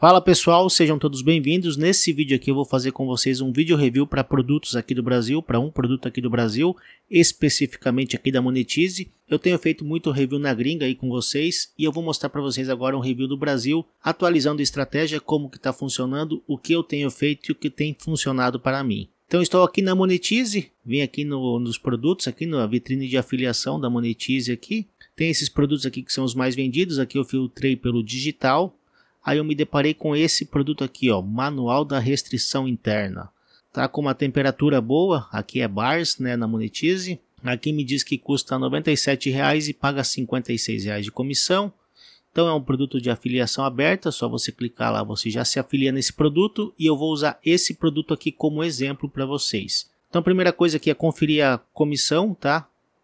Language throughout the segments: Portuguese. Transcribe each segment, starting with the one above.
Fala pessoal, sejam todos bem-vindos. Nesse vídeo aqui eu vou fazer com vocês um vídeo review para produtos aqui do Brasil, para um produto aqui do Brasil, especificamente aqui da Monetize. Eu tenho feito muito review na gringa aí com vocês e eu vou mostrar para vocês agora um review do Brasil, atualizando a estratégia, como que está funcionando, o que eu tenho feito e o que tem funcionado para mim. Então estou aqui na Monetize, vim aqui no, nos produtos, aqui na vitrine de afiliação da Monetize aqui. Tem esses produtos aqui que são os mais vendidos, aqui eu filtrei pelo digital, Aí eu me deparei com esse produto aqui, ó, Manual da Restrição Interna. Tá com uma temperatura boa, aqui é bars, né, na Monetize. Aqui me diz que custa R$ 97,00 e paga R$ 56,00 de comissão. Então é um produto de afiliação aberta, só você clicar lá, você já se afilia nesse produto e eu vou usar esse produto aqui como exemplo para vocês. Então a primeira coisa aqui é conferir a comissão, tá?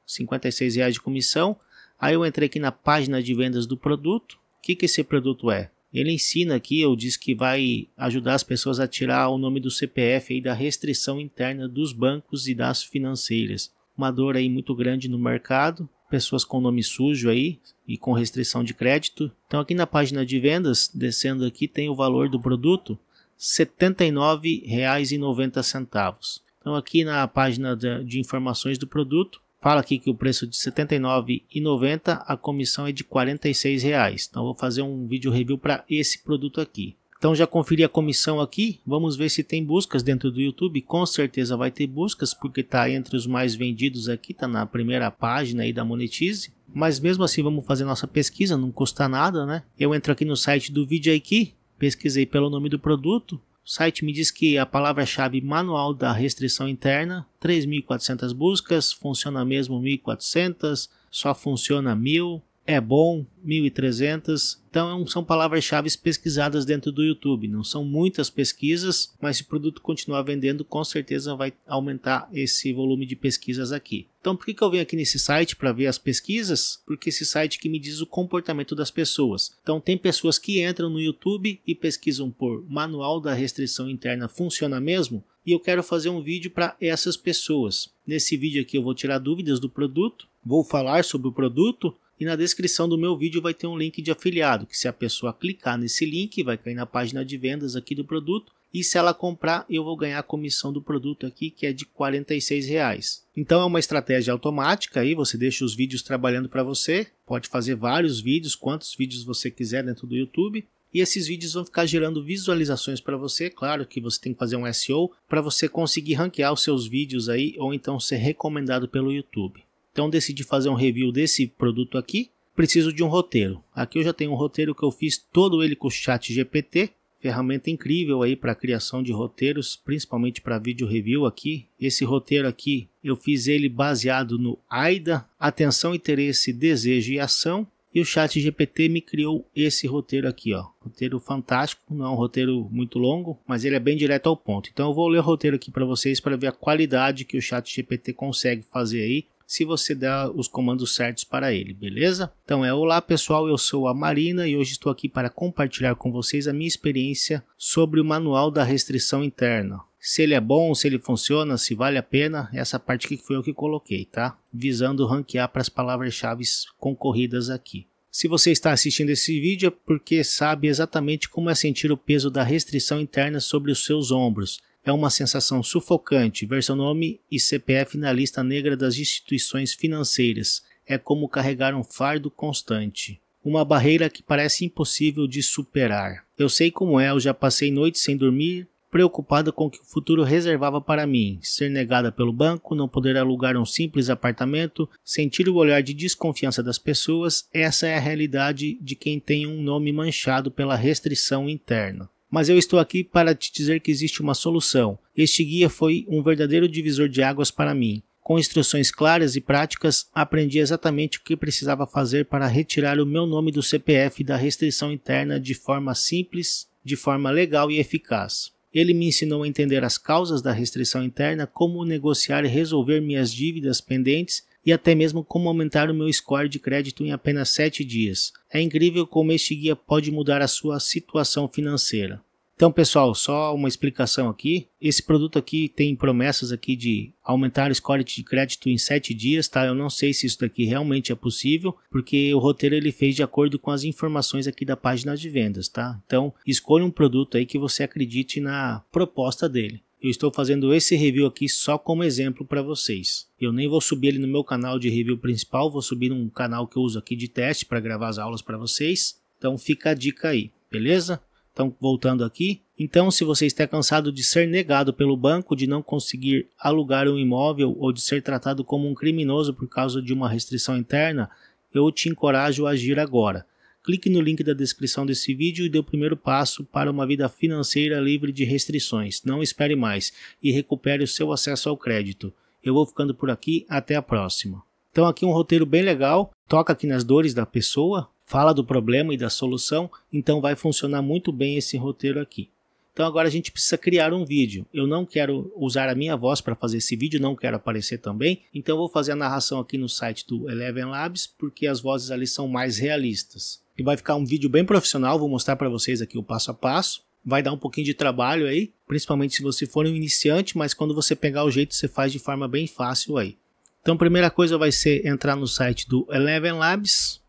R$ 56,00 de comissão. Aí eu entrei aqui na página de vendas do produto. O que, que esse produto é? Ele ensina aqui, ou diz que vai ajudar as pessoas a tirar o nome do CPF aí da restrição interna dos bancos e das financeiras. Uma dor aí muito grande no mercado, pessoas com nome sujo aí e com restrição de crédito. Então aqui na página de vendas, descendo aqui, tem o valor do produto, R$ 79,90. Então aqui na página de informações do produto, Fala aqui que o preço de R$ 79,90, a comissão é de R$ 46,00. Então vou fazer um vídeo review para esse produto aqui. Então já conferi a comissão aqui, vamos ver se tem buscas dentro do YouTube, com certeza vai ter buscas, porque está entre os mais vendidos aqui, está na primeira página aí da Monetize. Mas mesmo assim vamos fazer nossa pesquisa, não custa nada né? Eu entro aqui no site do vídeo aqui, pesquisei pelo nome do produto, o site me diz que a palavra-chave manual da restrição interna, 3.400 buscas, funciona mesmo 1.400, só funciona 1.000 é bom, 1300. Então é são palavras-chave pesquisadas dentro do YouTube. Não são muitas pesquisas, mas se o produto continuar vendendo, com certeza vai aumentar esse volume de pesquisas aqui. Então por que, que eu venho aqui nesse site para ver as pesquisas? Porque esse site que me diz o comportamento das pessoas. Então tem pessoas que entram no YouTube e pesquisam por manual da restrição interna funciona mesmo? E eu quero fazer um vídeo para essas pessoas. Nesse vídeo aqui eu vou tirar dúvidas do produto, vou falar sobre o produto, e na descrição do meu vídeo vai ter um link de afiliado, que se a pessoa clicar nesse link, vai cair na página de vendas aqui do produto, e se ela comprar, eu vou ganhar a comissão do produto aqui, que é de R$ reais. Então é uma estratégia automática aí, você deixa os vídeos trabalhando para você, pode fazer vários vídeos, quantos vídeos você quiser dentro do YouTube, e esses vídeos vão ficar gerando visualizações para você. Claro que você tem que fazer um SEO para você conseguir ranquear os seus vídeos aí ou então ser recomendado pelo YouTube. Então decidi fazer um review desse produto aqui. Preciso de um roteiro. Aqui eu já tenho um roteiro que eu fiz todo ele com o Chat GPT, ferramenta incrível aí para criação de roteiros, principalmente para vídeo review aqui. Esse roteiro aqui eu fiz ele baseado no AIDA, atenção, interesse, desejo e ação, e o Chat GPT me criou esse roteiro aqui, ó. Roteiro fantástico, não é um roteiro muito longo, mas ele é bem direto ao ponto. Então eu vou ler o roteiro aqui para vocês para ver a qualidade que o Chat GPT consegue fazer aí se você der os comandos certos para ele, beleza? Então é olá pessoal, eu sou a Marina e hoje estou aqui para compartilhar com vocês a minha experiência sobre o manual da restrição interna. Se ele é bom, se ele funciona, se vale a pena, essa parte que foi eu que coloquei, tá? Visando ranquear para as palavras-chave concorridas aqui. Se você está assistindo esse vídeo é porque sabe exatamente como é sentir o peso da restrição interna sobre os seus ombros é uma sensação sufocante ver seu nome e CPF na lista negra das instituições financeiras. É como carregar um fardo constante. Uma barreira que parece impossível de superar. Eu sei como é, eu já passei noites sem dormir, preocupada com o que o futuro reservava para mim. Ser negada pelo banco, não poder alugar um simples apartamento, sentir o olhar de desconfiança das pessoas, essa é a realidade de quem tem um nome manchado pela restrição interna mas eu estou aqui para te dizer que existe uma solução. Este guia foi um verdadeiro divisor de águas para mim. Com instruções claras e práticas, aprendi exatamente o que precisava fazer para retirar o meu nome do CPF da restrição interna de forma simples, de forma legal e eficaz. Ele me ensinou a entender as causas da restrição interna, como negociar e resolver minhas dívidas pendentes e até mesmo como aumentar o meu score de crédito em apenas 7 dias. É incrível como este guia pode mudar a sua situação financeira. Então, pessoal, só uma explicação aqui. Esse produto aqui tem promessas aqui de aumentar o score de crédito em 7 dias, tá? Eu não sei se isso daqui realmente é possível, porque o roteiro ele fez de acordo com as informações aqui da página de vendas, tá? Então, escolha um produto aí que você acredite na proposta dele. Eu estou fazendo esse review aqui só como exemplo para vocês. Eu nem vou subir ele no meu canal de review principal, vou subir num canal que eu uso aqui de teste para gravar as aulas para vocês. Então fica a dica aí, beleza? Então voltando aqui, então se você está cansado de ser negado pelo banco, de não conseguir alugar um imóvel ou de ser tratado como um criminoso por causa de uma restrição interna, eu te encorajo a agir agora clique no link da descrição desse vídeo e dê o primeiro passo para uma vida financeira livre de restrições. Não espere mais e recupere o seu acesso ao crédito. Eu vou ficando por aqui, até a próxima. Então aqui um roteiro bem legal, toca aqui nas dores da pessoa, fala do problema e da solução, então vai funcionar muito bem esse roteiro aqui. Então agora a gente precisa criar um vídeo. Eu não quero usar a minha voz para fazer esse vídeo, não quero aparecer também. Então vou fazer a narração aqui no site do Eleven Labs, porque as vozes ali são mais realistas e vai ficar um vídeo bem profissional, vou mostrar para vocês aqui o passo a passo. Vai dar um pouquinho de trabalho aí, principalmente se você for um iniciante, mas quando você pegar o jeito, você faz de forma bem fácil aí. Então, a primeira coisa vai ser entrar no site do Eleven Labs,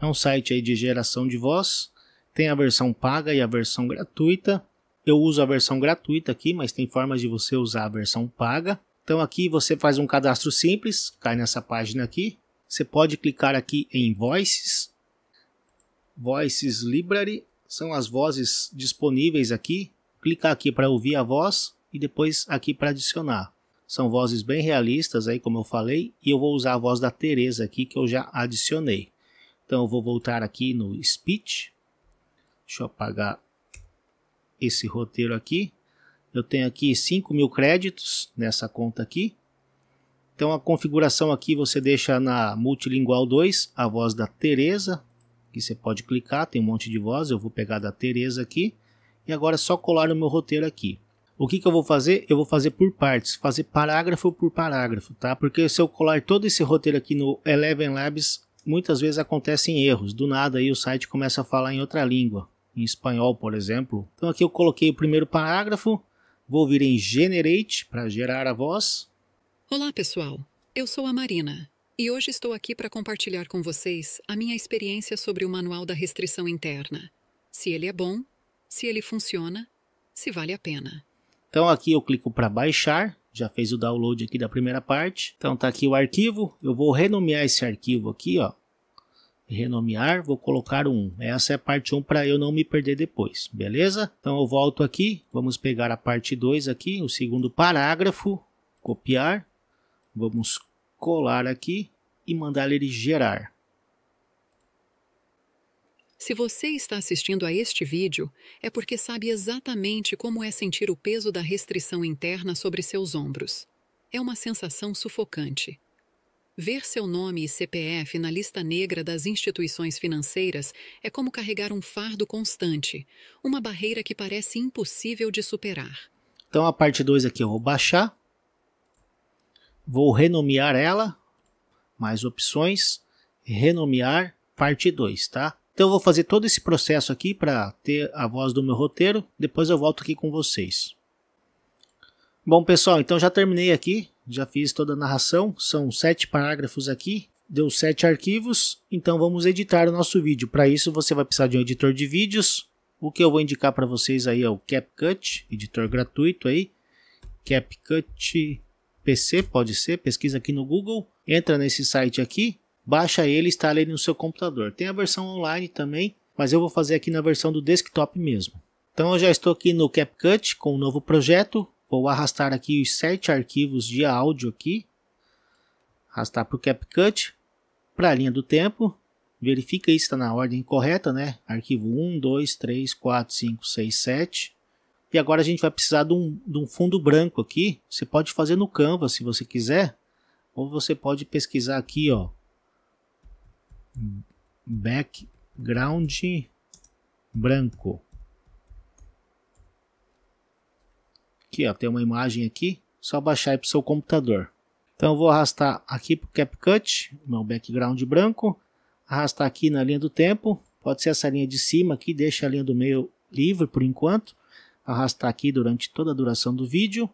é um site aí de geração de voz. Tem a versão paga e a versão gratuita. Eu uso a versão gratuita aqui, mas tem formas de você usar a versão paga. Então aqui você faz um cadastro simples, cai nessa página aqui. Você pode clicar aqui em Voices Voices Library são as vozes disponíveis aqui. Clicar aqui para ouvir a voz e depois aqui para adicionar. São vozes bem realistas aí, como eu falei, e eu vou usar a voz da Teresa aqui que eu já adicionei. Então eu vou voltar aqui no Speech. Deixa eu apagar esse roteiro aqui. Eu tenho aqui 5 mil créditos nessa conta aqui. Então a configuração aqui você deixa na Multilingual 2, a voz da Teresa, Aqui você pode clicar, tem um monte de voz, eu vou pegar da Tereza aqui. E agora é só colar o meu roteiro aqui. O que, que eu vou fazer? Eu vou fazer por partes, fazer parágrafo por parágrafo, tá? Porque se eu colar todo esse roteiro aqui no Eleven Labs, muitas vezes acontecem erros. Do nada aí o site começa a falar em outra língua, em espanhol, por exemplo. Então aqui eu coloquei o primeiro parágrafo, vou vir em Generate para gerar a voz. Olá, pessoal. Eu sou a Marina. E hoje estou aqui para compartilhar com vocês a minha experiência sobre o manual da restrição interna. Se ele é bom, se ele funciona, se vale a pena. Então aqui eu clico para baixar, já fez o download aqui da primeira parte. Então tá aqui o arquivo, eu vou renomear esse arquivo aqui, ó. Renomear, vou colocar um. Essa é a parte 1 para eu não me perder depois, beleza? Então eu volto aqui, vamos pegar a parte 2 aqui, o segundo parágrafo, copiar. Vamos colar aqui e mandar ele gerar. Se você está assistindo a este vídeo, é porque sabe exatamente como é sentir o peso da restrição interna sobre seus ombros. É uma sensação sufocante. Ver seu nome e CPF na lista negra das instituições financeiras é como carregar um fardo constante, uma barreira que parece impossível de superar. Então a parte 2 aqui eu vou baixar Vou renomear ela, mais opções, renomear parte 2, tá? Então eu vou fazer todo esse processo aqui para ter a voz do meu roteiro, depois eu volto aqui com vocês. Bom pessoal, então já terminei aqui, já fiz toda a narração, são sete parágrafos aqui, deu sete arquivos, então vamos editar o nosso vídeo. Para isso você vai precisar de um editor de vídeos, o que eu vou indicar para vocês aí é o CapCut, editor gratuito aí, CapCut PC, pode ser, pesquisa aqui no Google, entra nesse site aqui, baixa ele e instala ele no seu computador. Tem a versão online também, mas eu vou fazer aqui na versão do desktop mesmo. Então eu já estou aqui no CapCut com um novo projeto, vou arrastar aqui os sete arquivos de áudio aqui, arrastar para o CapCut, para a linha do tempo, verifica se está na ordem correta, né? Arquivo 1, 2, 3, 4, 5, 6, 7. E agora a gente vai precisar de um, de um fundo branco aqui. Você pode fazer no Canva se você quiser. Ou você pode pesquisar aqui, ó. Background branco. Aqui, ó, tem uma imagem aqui. Só baixar aí para o seu computador. Então eu vou arrastar aqui para o CapCut, meu background branco, arrastar aqui na linha do tempo, pode ser essa linha de cima aqui, deixa a linha do meio livre por enquanto, arrastar aqui durante toda a duração do vídeo.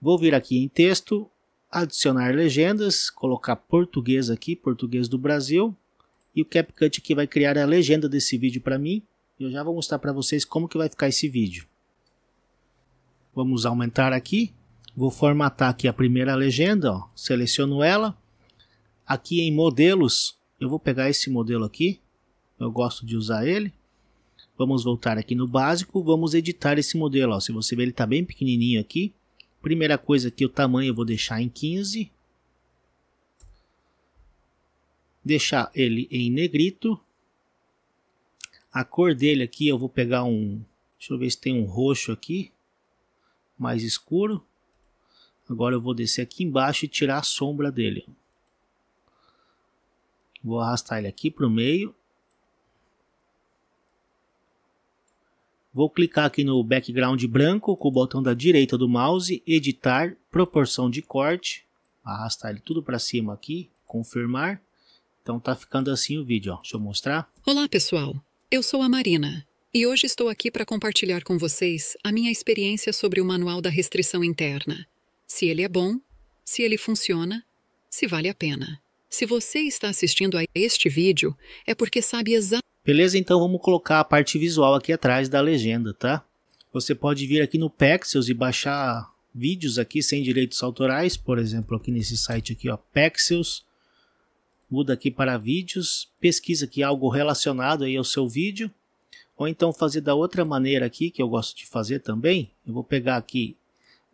Vou vir aqui em texto, adicionar legendas, colocar português aqui, português do Brasil. E o CapCut aqui vai criar a legenda desse vídeo para mim. E eu já vou mostrar para vocês como que vai ficar esse vídeo. Vamos aumentar aqui. Vou formatar aqui a primeira legenda, ó. seleciono ela. Aqui em modelos, eu vou pegar esse modelo aqui. Eu gosto de usar ele. Vamos voltar aqui no básico, vamos editar esse modelo. Ó. Se você ver, ele está bem pequenininho aqui. Primeira coisa aqui, o tamanho eu vou deixar em 15. Deixar ele em negrito. A cor dele aqui eu vou pegar um... Deixa eu ver se tem um roxo aqui. Mais escuro. Agora eu vou descer aqui embaixo e tirar a sombra dele. Vou arrastar ele aqui para o meio Vou clicar aqui no background branco com o botão da direita do mouse, editar, proporção de corte, arrastar ele tudo para cima aqui, confirmar. Então tá ficando assim o vídeo, ó. deixa eu mostrar. Olá pessoal, eu sou a Marina e hoje estou aqui para compartilhar com vocês a minha experiência sobre o manual da restrição interna. Se ele é bom, se ele funciona, se vale a pena. Se você está assistindo a este vídeo, é porque sabe exatamente Beleza? Então vamos colocar a parte visual aqui atrás da legenda, tá? Você pode vir aqui no Pexels e baixar vídeos aqui sem direitos autorais, por exemplo, aqui nesse site aqui, ó, Pexels. Muda aqui para vídeos, pesquisa aqui algo relacionado aí ao seu vídeo. Ou então fazer da outra maneira aqui, que eu gosto de fazer também. Eu vou pegar aqui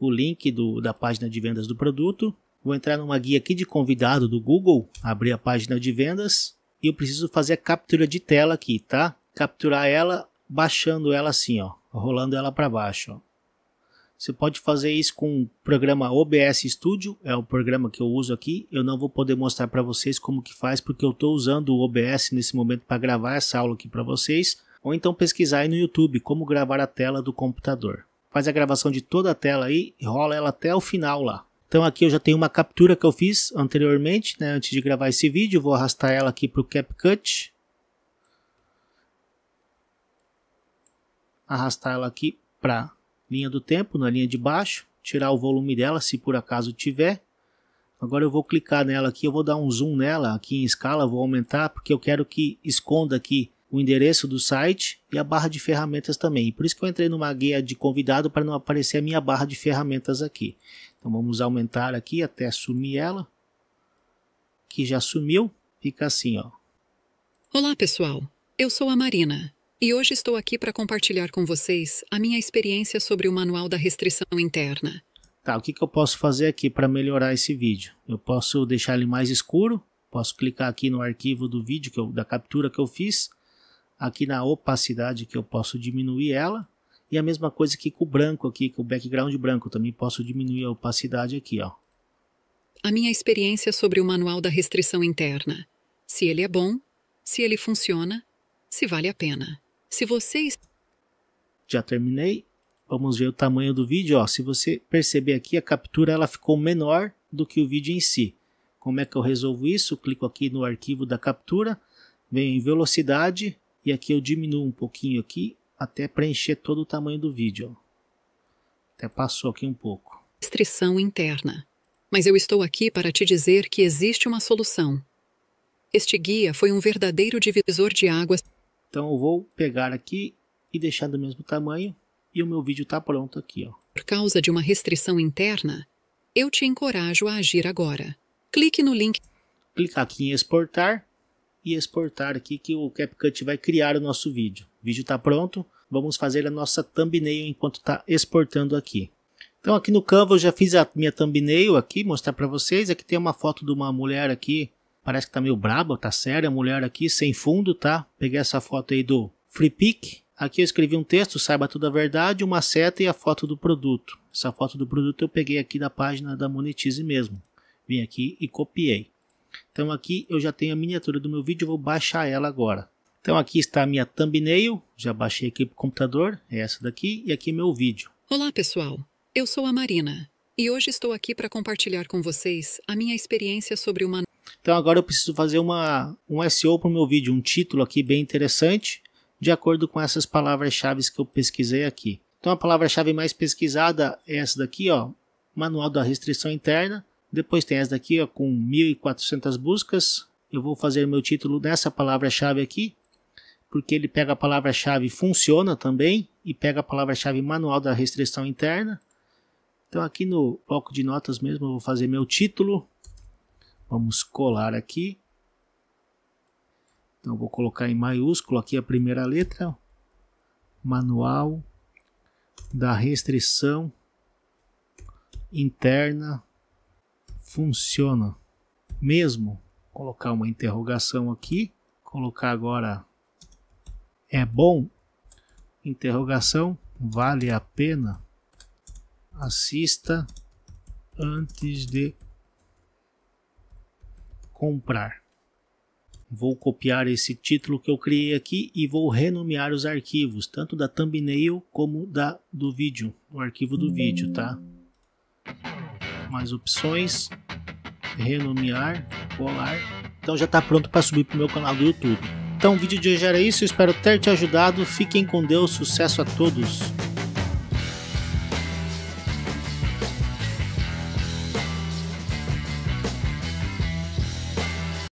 o link do, da página de vendas do produto. Vou entrar numa guia aqui de convidado do Google, abrir a página de vendas. E eu preciso fazer a captura de tela aqui, tá? Capturar ela baixando ela assim, ó, rolando ela para baixo. Ó. Você pode fazer isso com o programa OBS Studio, é o programa que eu uso aqui. Eu não vou poder mostrar para vocês como que faz, porque eu estou usando o OBS nesse momento para gravar essa aula aqui para vocês. Ou então pesquisar aí no YouTube como gravar a tela do computador. Faz a gravação de toda a tela aí e rola ela até o final lá. Então aqui eu já tenho uma captura que eu fiz anteriormente, né, antes de gravar esse vídeo. Vou arrastar ela aqui para o CapCut. Arrastar ela aqui para linha do tempo, na linha de baixo. Tirar o volume dela, se por acaso tiver. Agora eu vou clicar nela aqui, eu vou dar um zoom nela aqui em escala, vou aumentar, porque eu quero que esconda aqui o endereço do site e a barra de ferramentas também. Por isso que eu entrei numa guia de convidado para não aparecer a minha barra de ferramentas aqui. Então vamos aumentar aqui até sumir ela, que já sumiu, fica assim, ó. Olá, pessoal. Eu sou a Marina e hoje estou aqui para compartilhar com vocês a minha experiência sobre o manual da restrição interna. Tá, o que, que eu posso fazer aqui para melhorar esse vídeo? Eu posso deixar ele mais escuro, posso clicar aqui no arquivo do vídeo, que eu, da captura que eu fiz, aqui na opacidade que eu posso diminuir ela, e a mesma coisa aqui com o branco aqui, com o background branco, também posso diminuir a opacidade aqui, ó. A minha experiência é sobre o manual da restrição interna. Se ele é bom, se ele funciona, se vale a pena. Se vocês já terminei. Vamos ver o tamanho do vídeo, ó. Se você perceber aqui, a captura ela ficou menor do que o vídeo em si. Como é que eu resolvo isso? Clico aqui no arquivo da captura, venho em velocidade e aqui eu diminuo um pouquinho aqui até preencher todo o tamanho do vídeo. Até passou aqui um pouco. Restrição interna. Mas eu estou aqui para te dizer que existe uma solução. Este guia foi um verdadeiro divisor de águas. Então eu vou pegar aqui e deixar do mesmo tamanho e o meu vídeo está pronto aqui. Ó. Por causa de uma restrição interna, eu te encorajo a agir agora. Clique no link. Clicar aqui em exportar e exportar aqui que o CapCut vai criar o nosso vídeo. O vídeo está pronto, vamos fazer a nossa thumbnail enquanto está exportando aqui. Então aqui no Canva eu já fiz a minha thumbnail aqui, mostrar para vocês. Aqui tem uma foto de uma mulher aqui, parece que tá meio braba, tá séria a mulher aqui, sem fundo, tá? Peguei essa foto aí do Free Pick. Aqui eu escrevi um texto, saiba toda a verdade, uma seta e a foto do produto. Essa foto do produto eu peguei aqui da página da Monetize mesmo. Vim aqui e copiei. Então aqui eu já tenho a miniatura do meu vídeo, vou baixar ela agora. Então aqui está a minha thumbnail, já baixei aqui para o computador, é essa daqui, e aqui é meu vídeo. Olá pessoal, eu sou a Marina e hoje estou aqui para compartilhar com vocês a minha experiência sobre uma... Então agora eu preciso fazer uma, um SEO para o meu vídeo, um título aqui bem interessante, de acordo com essas palavras-chave que eu pesquisei aqui. Então a palavra-chave mais pesquisada é essa daqui, ó, Manual da Restrição Interna. Depois tem essa daqui ó, com 1.400 buscas. Eu vou fazer meu título nessa palavra-chave aqui porque ele pega a palavra-chave funciona também e pega a palavra-chave manual da restrição interna. Então aqui no bloco de notas mesmo eu vou fazer meu título. Vamos colar aqui. Então vou colocar em maiúsculo aqui a primeira letra. Manual da restrição interna funciona mesmo. colocar uma interrogação aqui. colocar agora é bom? Interrogação, vale a pena? Assista antes de comprar. Vou copiar esse título que eu criei aqui e vou renomear os arquivos, tanto da thumbnail como da do vídeo, o arquivo do vídeo, tá? Mais opções, renomear, colar. Então já está pronto para subir para o meu canal do YouTube. Então o vídeo de hoje era isso, espero ter te ajudado. Fiquem com Deus, sucesso a todos!